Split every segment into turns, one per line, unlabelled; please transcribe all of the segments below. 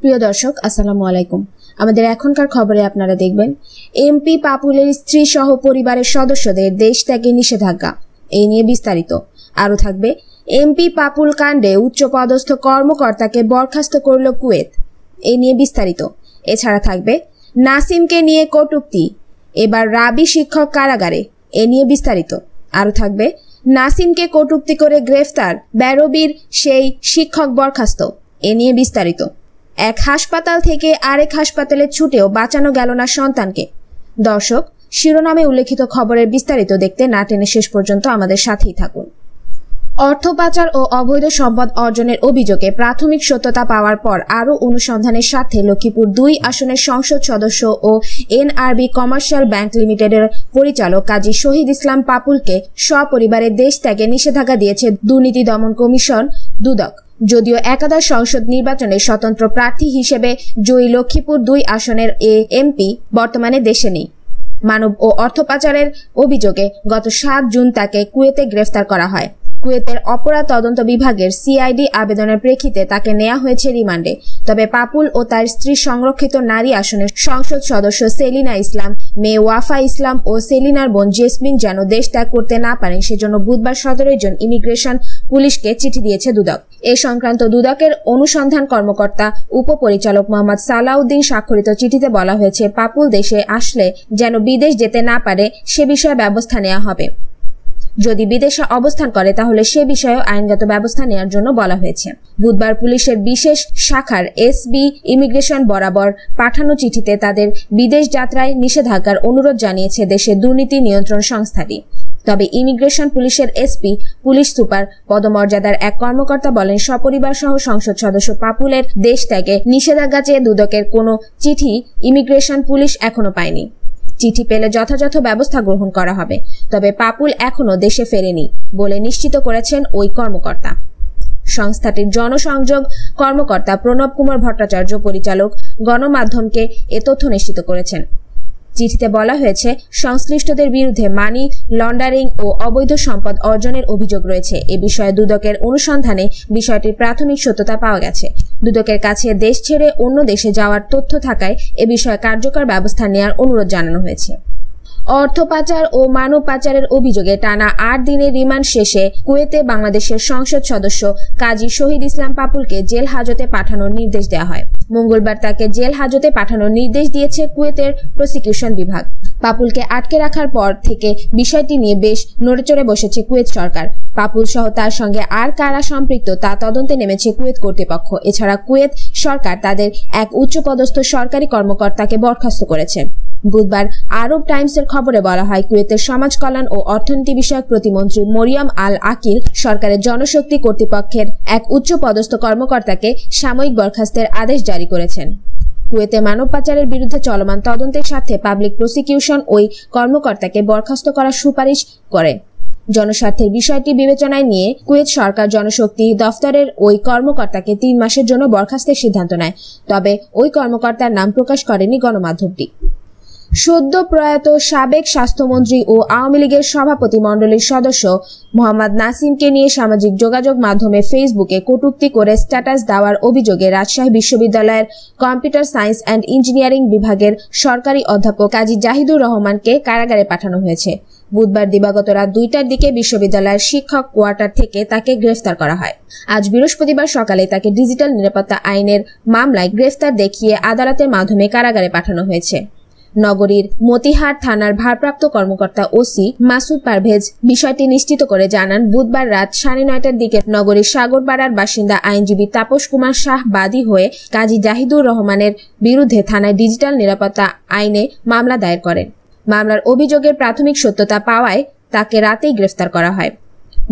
প্রিয় দর্শক আসসালামু আলাইকুম আমাদের এখনকার খবরে আপনারা দেখবেন এমপি পাপুলের স্ত্রী সহ পরিবারের সদস্যদের দেশ ত্যাগে নিষেধাজ্ঞা এই নিয়ে বিস্তারিত আরও থাকবে এমপি পাপুল কাণ্ডে উচ্চপদস্থ কর্মকর্তাকে বরখাস্ত করল কুয়েত এ নিয়ে বিস্তারিত এছাড়া থাকবে নাসিমকে নিয়ে কটুক্তি এবার রাবি শিক্ষক কারাগারে এ নিয়ে বিস্তারিত আরও থাকবে নাসিমকে কটুক্তি করে গ্রেফতার ব্যারবির সেই শিক্ষক বরখাস্ত এ নিয়ে বিস্তারিত এক হাসপাতাল থেকে আরেক হাসপাতালে ছুটেও বাঁচানো গেল না সন্তানকে দর্শক শিরোনামে উল্লেখিত খবরের বিস্তারিত দেখতে না টেনে শেষ পর্যন্ত আমাদের সাথেই থাকুন অর্থ পাচার ও অবৈধ সম্পদ অর্জনের অভিযোগে প্রাথমিক সত্যতা পাওয়ার পর আরও অনুসন্ধানের সাথে লক্ষ্মীপুর দুই আসনের সংসদ সদস্য ও এনআরবি কমার্শিয়াল ব্যাংক লিমিটেডের পরিচালক কাজী শহীদ ইসলাম পাপুলকে সপরিবারে দেশ ত্যাগে নিষেধাজ্ঞা দিয়েছে দুর্নীতি দমন কমিশন দুদক যদিও একাদশ সংসদ নির্বাচনে স্বতন্ত্র প্রার্থী হিসেবে জয়ী লক্ষ্মীপুর দুই আসনের এ এমপি বর্তমানে দেশে নেই মানব ও অর্থ পাচারের অভিযোগে গত সাত জুন তাকে কুয়েতে গ্রেফতার করা হয় কুয়েতের অপরাধ তদন্ত বিভাগের সিআইডি আবেদনের প্রেক্ষিতে তাকে নেওয়া হয়েছে রিমান্ডে তবে পাপুল ও তার স্ত্রী সংরক্ষিত নারী আসনের সংসদ সদস্য সেলিনা ইসলাম মেয়ে ওয়াফা ইসলাম ও সেলিনার বোন জেসমিন যেন দেশ ত্যাগ করতে না পারেন সেজন্য বুধবার সতেরো জন ইমিগ্রেশন পুলিশকে চিঠি দিয়েছে দুদক এ সংক্রান্ত দুদকের অনুসন্ধান কর্মকর্তা উপপরিচালক মোহাম্মদ সালাউদ্দিন স্বাক্ষরিত চিঠিতে বলা হয়েছে পাপুল দেশে আসলে যেন বিদেশ যেতে না পারে সে বিষয়ে ব্যবস্থা নেওয়া হবে যদি বিদেশে অবস্থান করে তাহলে সে বিষয়ে আইনগত ব্যবস্থা নেওয়ার জন্য বলা হয়েছে বুধবার পুলিশের বিশেষ শাখার এসবি ইমিগ্রেশন বরাবর পাঠানো চিঠিতে তাদের বিদেশ যাত্রায় নিষেধাজ্ঞার অনুরোধ জানিয়েছে দেশের দুর্নীতি নিয়ন্ত্রণ সংস্থাটি তবে ইমিগ্রেশন পুলিশের এসপি পুলিশ সুপার পদমর্যাদার এক কর্মকর্তা বলেন সপরিবার সহ সংসদ সদস্য পাপুলের দেশ ত্যাগে নিষেধাজ্ঞা চেয়ে দুদকের কোনো চিঠি ইমিগ্রেশন পুলিশ এখনো পায়নি চিঠি পেলে যথাযথ ব্যবস্থা গ্রহণ করা হবে তবে পাপুল এখনও দেশে ফেরেনি বলে নিশ্চিত করেছেন ওই কর্মকর্তা সংস্থাটির জনসংযোগ কর্মকর্তা প্রণব কুমার ভট্টাচার্য পরিচালক গণমাধ্যমকে এ তথ্য নিশ্চিত করেছেন চিঠিতে বলা হয়েছে সংশ্লিষ্টদের বিরুদ্ধে মানি লন্ডারিং ও অবৈধ সম্পদ অর্জনের অভিযোগ রয়েছে এ বিষয়ে দুদকের অনুসন্ধানে বিষয়টির প্রাথমিক সত্যতা পাওয়া গেছে দুদকের কাছে দেশ ছেড়ে অন্য দেশে যাওয়ার তথ্য থাকায় এ বিষয়ে কার্যকর ব্যবস্থা নেওয়ার অনুরোধ জানানো হয়েছে অর্থ পাচার ও মানব পাচারের অভিযোগে টানা আট দিনের রিমান্ড শেষে কুয়েতে বাংলাদেশের সংসদ সদস্য কাজী শহীদ ইসলাম পাপুলকে জেল হাজতে পাঠানোর নির্দেশ দেওয়া হয় মঙ্গলবার তাকে জেল হাজতে পাঠানোর নির্দেশ দিয়েছে কুয়েতের প্রসিকিউশন বিভাগ পাপুলকে আটকে রাখার পর থেকে বিষয়টি নিয়ে বেশ নড়েচড়ে বসেছে কুয়েত সরকার পাপুল সহ তার সঙ্গে আর কারা সম্পৃক্ত তা তদন্তে নেমেছে কুয়েত কর্তৃপক্ষ এছাড়া কুয়েত সরকার তাদের এক উচ্চপদস্থ সরকারি কর্মকর্তাকে বরখাস্ত করেছে বুধবার আরব টাইমসের খবরে বলা হয় কুয়েতের সমাজ কল্যাণ ও অর্থনীতি বিষয়ক প্রতিমন্ত্রী মরিয়াম আল আকিল সরকারের জনশক্তি কর্তৃপক্ষের এক উচ্চ পদস্থ কর্মকর্তাকে সাময়িক বরখাস্তের আদেশ জারি করেছেন কুয়েতে মানব পাচারের বিরুদ্ধে চলমান তদন্তের সাথে পাবলিক প্রসিকিউশন ওই কর্মকর্তাকে বরখাস্ত করার সুপারিশ করে জনস্বার্থের বিষয়টি বিবেচনায় নিয়ে কুয়েত সরকার জনশক্তি দফতরের ওই কর্মকর্তাকে তিন মাসের জন্য বরখাস্তের সিদ্ধান্ত নেয় তবে ওই কর্মকর্তার নাম প্রকাশ করেনি গণমাধ্যমটি সদ্য প্রয়াত সাবেক স্বাস্থ্যমন্ত্রী ও আওয়ামী লীগের সভাপতি মণ্ডলীর সদস্য মোহাম্মদ নাসিমকে নিয়ে সামাজিক যোগাযোগ মাধ্যমে ফেসবুকে কটুক্তি করে স্ট্যাটাস দেওয়ার অভিযোগে রাজশাহী বিশ্ববিদ্যালয়ের কম্পিউটার সায়েন্স অ্যান্ড ইঞ্জিনিয়ারিং বিভাগের সরকারি অধ্যাপক কাজী জাহিদুর রহমানকে কারাগারে পাঠানো হয়েছে বুধবার দিবাগত রাত দুইটার দিকে বিশ্ববিদ্যালয়ের শিক্ষক কোয়ার্টার থেকে তাকে গ্রেফতার করা হয় আজ বৃহস্পতিবার সকালে তাকে ডিজিটাল নিরাপত্তা আইনের মামলায় গ্রেফতার দেখিয়ে আদালতের মাধ্যমে কারাগারে পাঠানো হয়েছে নগরীর মতিহার থানার ভারপ্রাপ্ত কর্মকর্তা ওসি মাসুদ পারভেজ বিষয়টি নিশ্চিত করে জানান বুধবার রাত সাড়ে নয়টার দিকে নগরীর সাগরপাড়ার বাসিন্দা আইনজীবী তাপস কুমার শাহ বাদী হয়ে কাজী জাহিদুর রহমানের বিরুদ্ধে থানায় ডিজিটাল নিরাপত্তা আইনে মামলা দায়ের করেন মামলার অভিযোগের প্রাথমিক সত্যতা পাওয়ায় তাকে রাতেই গ্রেফতার করা হয়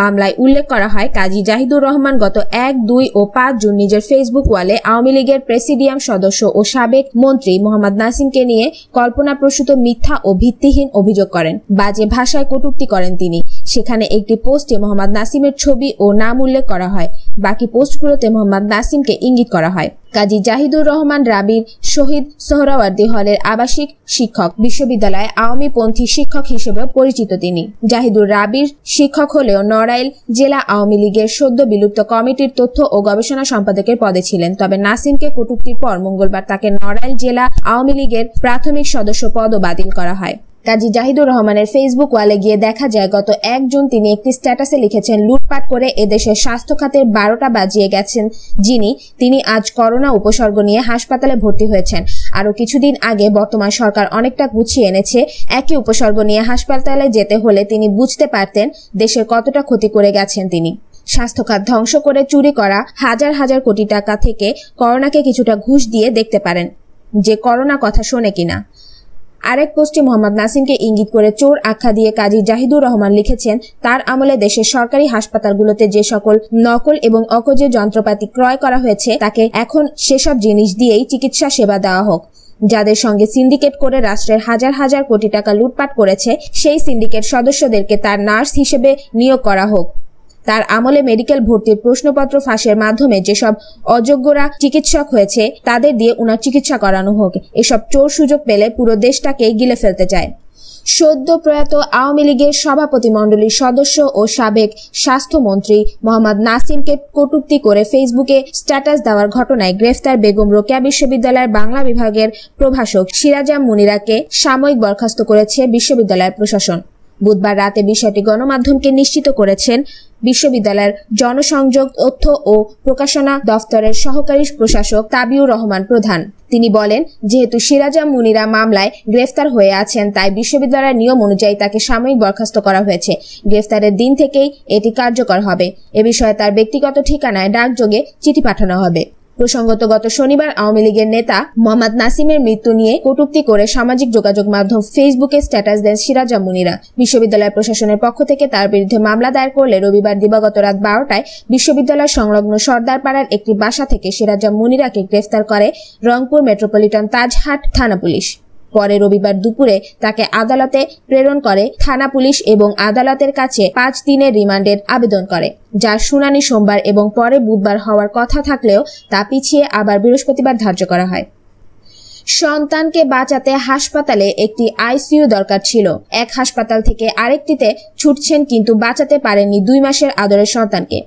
মামলায় উল্লেখ করা হয় কাজী জাহিদুর রহমান গত এক দুই ও পাঁচ জুন নিজের ফেসবুক ওয়ালে আওয়ামী লীগের প্রেসিডিয়াম সদস্য ও সাবেক মন্ত্রী মোহাম্মদ নাসিমকে নিয়ে কল্পনাপ্রসূত মিথ্যা ও ভিত্তিহীন অভিযোগ করেন বাজে ভাষায় কটূক্তি করেন তিনি সেখানে একটি পোস্টে মোহাম্মদ নাসিমের ছবি ও নাম উল্লেখ করা হয় বাকি পোস্টগুলোতে মোহাম্মদ নাসিমকে ইঙ্গিত করা হয় কাজী জাহিদুর রহমান রাবির শহীদ সোহরাওয়ার্দী হলের আবাসিক শিক্ষক বিশ্ববিদ্যালয়ে আওয়ামীপন্থী শিক্ষক হিসেবে পরিচিত তিনি জাহিদুর রাবির শিক্ষক হলেও নড়াইল জেলা আওয়ামী লীগের সদ্য বিলুপ্ত কমিটির তথ্য ও গবেষণা সম্পাদকের পদে ছিলেন তবে নাসিমকে কটুক্তির পর মঙ্গলবার তাকে নড়াইল জেলা আওয়ামী লীগের প্রাথমিক সদস্য পদও বাতিল করা হয় কাজী জাহিদুর রহমানের ফেসবুক ওয়ালে গিয়ে দেখা যায় গত এক জুন তিনি একটি স্ট্যাটাসে লিখেছেন লুটপাট করে এদেশের স্বাস্থ্য খাতের বারোটা বাজিয়ে গেছেন যিনি তিনি আজ করোনা উপসর্গ নিয়ে হাসপাতালে ভর্তি হয়েছেন আরও কিছুদিন আগে বর্তমান সরকার অনেকটা গুছিয়ে এনেছে একই উপসর্গ নিয়ে হাসপাতালে যেতে হলে তিনি বুঝতে পারতেন দেশের কতটা ক্ষতি করে গেছেন তিনি স্বাস্থ্যখাত ধ্বংস করে চুরি করা হাজার হাজার কোটি টাকা থেকে করোনাকে কিছুটা ঘুষ দিয়ে দেখতে পারেন যে করোনা কথা শোনে কিনা আরেক পোস্টে মোহাম্মদ নাসিমকে ইঙ্গিত করে চোর আখ্যা দিয়ে কাজী জাহিদুর রহমান লিখেছেন তার আমলে দেশের সরকারি হাসপাতালগুলোতে যে সকল নকল এবং অকজে যন্ত্রপাতি ক্রয় করা হয়েছে তাকে এখন সেসব জিনিস দিয়েই চিকিৎসা সেবা দেওয়া হোক যাদের সঙ্গে সিন্ডিকেট করে রাষ্ট্রের হাজার হাজার কোটি টাকা লুটপাট করেছে সেই সিন্ডিকেট সদস্যদেরকে তার নার্স হিসেবে নিয়োগ করা হোক তার আমলে মেডিকেল ভর্তির প্রশ্নপত্র ফাঁসের মাধ্যমে যেসব অযোগ্যরা চিকিৎসক হয়েছে তাদের দিয়ে উনার চিকিৎসা করানো হোক এসব চোর সুযোগ পেলে পুরো দেশটাকে গিলে ফেলতে চায় সদ্য প্রয়াত আওয়ামী লীগের সভাপতি মণ্ডলীর সদস্য ও সাবেক স্বাস্থ্যমন্ত্রী মোহাম্মদ নাসিমকে কটুক্তি করে ফেসবুকে স্ট্যাটাস দেওয়ার ঘটনায় গ্রেফতার বেগম রোকেয়া বিশ্ববিদ্যালয়ের বাংলা বিভাগের প্রভাষক সিরাজাম মুনিরাকে সাময়িক বরখাস্ত করেছে বিশ্ববিদ্যালয়ের প্রশাসন বুধবার রাতে বিষয়টি গণমাধ্যমকে নিশ্চিত করেছেন বিশ্ববিদ্যালয়ের জনসংযোগ তথ্য ও প্রকাশনা দফতরের সহকারী প্রশাসক তাবিউর রহমান প্রধান তিনি বলেন যেহেতু সিরাজা মুনিরা মামলায় গ্রেফতার হয়ে আছেন তাই বিশ্ববিদ্যালয়ের নিয়ম অনুযায়ী তাকে সাময়িক বরখাস্ত করা হয়েছে গ্রেফতারের দিন থেকেই এটি কার্যকর হবে এ বিষয়ে তার ব্যক্তিগত ঠিকানায় ডাকযোগে চিঠি পাঠানো হবে প্রসঙ্গত গত শনিবার আওয়ামী লীগের নেতা মোহাম্মদ নাসিমের মৃত্যু নিয়ে কটুক্তি করে সামাজিক যোগাযোগ মাধ্যম ফেসবুকে স্ট্যাটাস দেন সিরাজা মুনিরা বিশ্ববিদ্যালয় প্রশাসনের পক্ষ থেকে তার বিরুদ্ধে মামলা দায়ের করলে রবিবার দিবাগত রাত বারোটায় বিশ্ববিদ্যালয় সংলগ্ন সর্দারপাড়ার একটি বাসা থেকে সিরাজা মুনিরাকে গ্রেফতার করে রংপুর মেট্রোপলিটন তাজহাট থানা পুলিশ পরে রবিবার দুপুরে তাকে আদালতে প্রেরণ করে থানা পুলিশ এবং আদালতের কাছে পাঁচ দিনের রিমান্ডের আবেদন করে যার শুনানি সোমবার এবং পরে বুধবার হওয়ার কথা থাকলেও তা পিছিয়ে আবার বৃহস্পতিবার ধার্য করা হয় সন্তানকে বাঁচাতে হাসপাতালে একটি আইসিইউ দরকার ছিল এক হাসপাতাল থেকে আরেকটিতে ছুটছেন কিন্তু বাঁচাতে পারেননি দুই মাসের আদরের সন্তানকে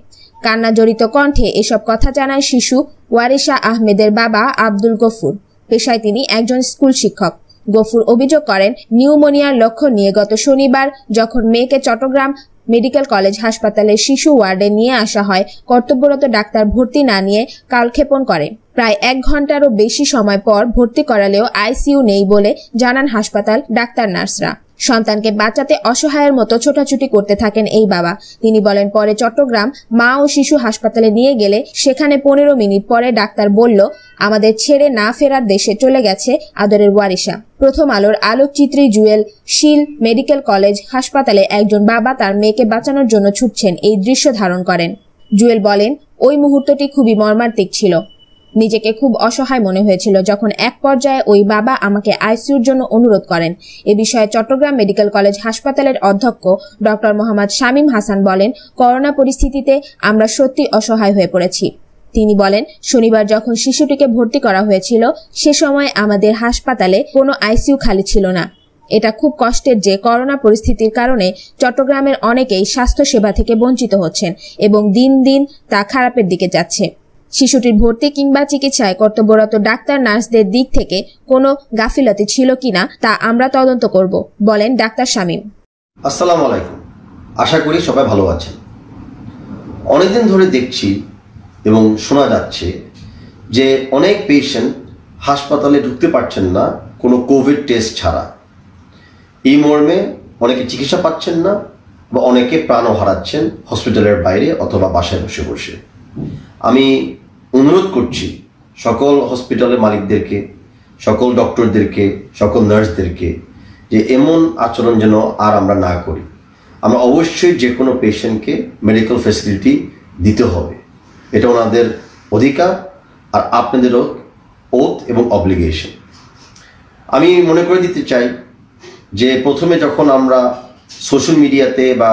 কান্না জড়িত কণ্ঠে এসব কথা জানায় শিশু ওয়ারিশা আহমেদের বাবা আব্দুল গফুর পেশায় তিনি একজন স্কুল শিক্ষক গফুর অভিযোগ করেন নিউমোনিয়ার লক্ষণ নিয়ে গত শনিবার যখন মেয়েকে চট্টগ্রাম মেডিকেল কলেজ হাসপাতালে শিশু ওয়ার্ডে নিয়ে আসা হয় কর্তব্যরত ডাক্তার ভর্তি না নিয়ে কালক্ষেপণ করে প্রায় এক ঘন্টারও বেশি সময় পর ভর্তি করালেও আইসিইউ নেই বলে জানান হাসপাতাল ডাক্তার নার্সরা সন্তানকে বাঁচাতে অসহায়ের মতো ছোটাছুটি করতে থাকেন এই বাবা তিনি বলেন পরে চট্টগ্রাম মা ও শিশু হাসপাতালে নিয়ে গেলে সেখানে পনেরো মিনিট পরে ডাক্তার বলল আমাদের ছেড়ে না ফেরার দেশে চলে গেছে আদরের ওয়ারিশা প্রথম আলোর আলোকচিত্রী জুয়েল শিল মেডিকেল কলেজ হাসপাতালে একজন বাবা তার মেয়েকে বাঁচানোর জন্য ছুটছেন এই দৃশ্য ধারণ করেন জুয়েল বলেন ওই মুহূর্তটি খুবই মর্মান্তিক ছিল নিজেকে খুব অসহায় মনে হয়েছিল যখন এক পর্যায়ে ওই বাবা আমাকে আইসিউর জন্য অনুরোধ করেন এ বিষয়ে চট্টগ্রাম মেডিকেল কলেজ হাসপাতালের অধ্যক্ষ ডক্টর মোহাম্মদ শামীম হাসান বলেন করোনা পরিস্থিতিতে আমরা সত্যি অসহায় হয়ে পড়েছি তিনি বলেন শনিবার যখন শিশুটিকে ভর্তি করা হয়েছিল সে সময় আমাদের হাসপাতালে কোনো আইসিউ খালি ছিল না এটা খুব কষ্টের যে করোনা পরিস্থিতির কারণে চট্টগ্রামের অনেকেই স্বাস্থ্যসেবা থেকে বঞ্চিত হচ্ছেন এবং দিন দিন তা খারাপের দিকে যাচ্ছে শিশুটির ভর্তি কিংবা চিকিৎসায় কর্তব্যরত ডাক্তার নার্সদের দিক থেকে কোনো গাফিলতি ছিল কিনা তা আমরা তদন্ত করব বলেন ডাক্তার শামীম
আসসালামু আলাইকুম আশা করি সবাই ভালো আছেন অনেকদিন ধরে দেখছি এবং শোনা যাচ্ছে যে অনেক পেশেন্ট হাসপাতালে ঢুকতে পারছেন না কোনো কোভিড টেস্ট ছাড়া এই মর্মে অনেকে চিকিৎসা পাচ্ছেন না বা অনেকে প্রাণও হারাচ্ছেন হসপিটালের বাইরে অথবা বাসায় বসে বসে আমি অনুরোধ করছি সকল হসপিটালের মালিকদেরকে সকল ডক্টরদেরকে সকল নার্সদেরকে যে এমন আচরণ যেন আর আমরা না করি আমরা অবশ্যই যে কোনো পেশেন্টকে মেডিকেল ফেসিলিটি দিতে হবে এটা ওনাদের অধিকার আর আপনাদেরও ওথ এবং অব্লিগেশন আমি মনে করে দিতে চাই যে প্রথমে যখন আমরা সোশ্যাল মিডিয়াতে বা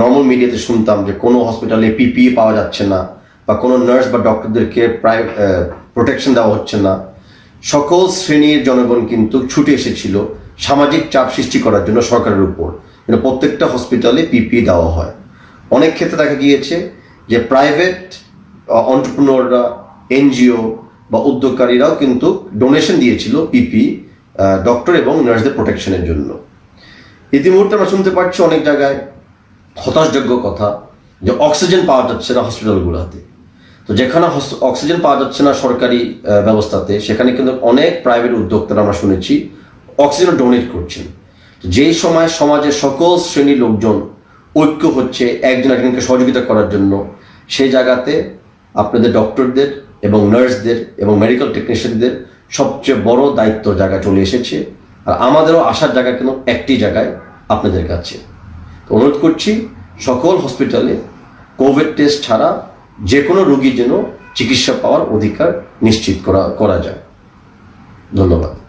নর্মাল মিডিয়াতে শুনতাম যে কোনো হসপিটালে পিপিই e পাওয়া যাচ্ছে না বা কোনো নার্স বা ডক্টরদেরকে প্রায় প্রোটেকশন দেওয়া হচ্ছে না সকল শ্রেণীর জনগণ কিন্তু ছুটে এসেছিল সামাজিক চাপ সৃষ্টি করার জন্য সরকারের উপর যেন মানে প্রত্যেকটা হসপিটালে পিপি দেওয়া হয় অনেক ক্ষেত্রে দেখা গিয়েছে যে প্রাইভেট অন্টারপ্রনোররা এনজিও বা উদ্যোগকারীরাও কিন্তু ডোনেশন দিয়েছিল পিপি ডক্টর এবং নার্সদের প্রোটেকশনের জন্য ইতিমধ্যে আমরা শুনতে পাচ্ছি অনেক জায়গায় হতাশযোগ্য কথা যে অক্সিজেন পাওয়া যাচ্ছে না হসপিটালগুলোতে তো যেখানে অক্সিজেন পাওয়া যাচ্ছে না সরকারি ব্যবস্থাতে সেখানে কিন্তু অনেক প্রাইভেট উদ্যোক্তারা আমরা শুনেছি অক্সিজেন ডোনেট করছেন যেই সময় সমাজের সকল শ্রেণীর লোকজন ঐক্য হচ্ছে একজন একজনকে সহযোগিতা করার জন্য সেই জায়গাতে আপনাদের ডক্টরদের এবং নার্সদের এবং মেডিকেল টেকনিশিয়ানদের সবচেয়ে বড় দায়িত্ব জায়গা চলে এসেছে আর আমাদেরও আসার জায়গা কেন একটি জায়গায় আপনাদের কাছে অনুরোধ করছি সকল হসপিটালে কোভিড টেস্ট ছাড়া যে কোনো রোগী যেন চিকিৎসা পাওয়ার অধিকার নিশ্চিত করা করা যায় ধন্যবাদ